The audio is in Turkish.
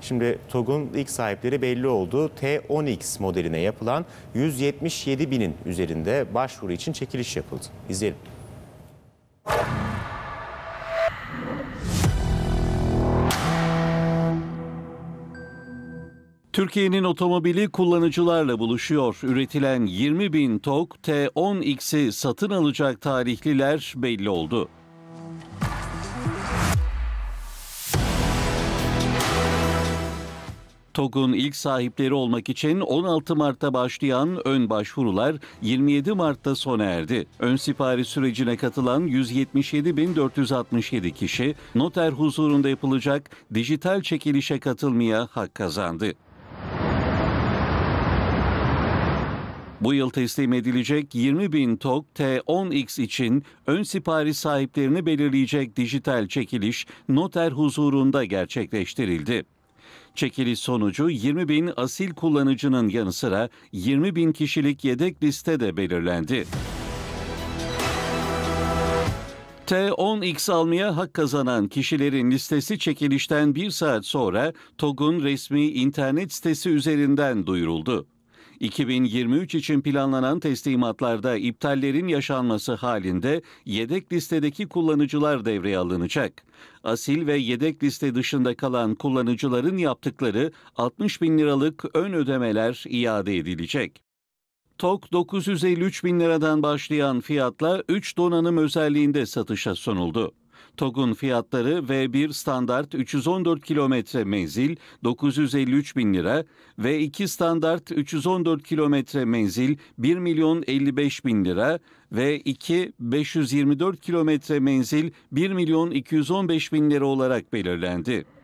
Şimdi TOG'un ilk sahipleri belli oldu. T10X modeline yapılan 177 binin üzerinde başvuru için çekiliş yapıldı. İzleyelim. Türkiye'nin otomobili kullanıcılarla buluşuyor. Üretilen 20 bin TOG T10X'i satın alacak tarihliler belli oldu. TOG'un ilk sahipleri olmak için 16 Mart'ta başlayan ön başvurular 27 Mart'ta sona erdi. Ön sipariş sürecine katılan 177.467 kişi noter huzurunda yapılacak dijital çekilişe katılmaya hak kazandı. Bu yıl teslim edilecek 20 bin TOG T10X için ön sipariş sahiplerini belirleyecek dijital çekiliş noter huzurunda gerçekleştirildi. Çekiliş sonucu 20 bin asil kullanıcının yanı sıra 20 bin kişilik yedek liste de belirlendi. T10X almaya hak kazanan kişilerin listesi çekilişten bir saat sonra TOG'un resmi internet sitesi üzerinden duyuruldu. 2023 için planlanan teslimatlarda iptallerin yaşanması halinde yedek listedeki kullanıcılar devreye alınacak. Asil ve yedek liste dışında kalan kullanıcıların yaptıkları 60 bin liralık ön ödemeler iade edilecek. TOK 953 bin liradan başlayan fiyatla 3 donanım özelliğinde satışa sunuldu. TOG'un fiyatları V1 standart 314 kilometre menzil 953 bin lira, V2 standart 314 kilometre menzil 1 milyon 55 bin lira, V2 524 kilometre menzil 1 milyon 215 bin lira olarak belirlendi.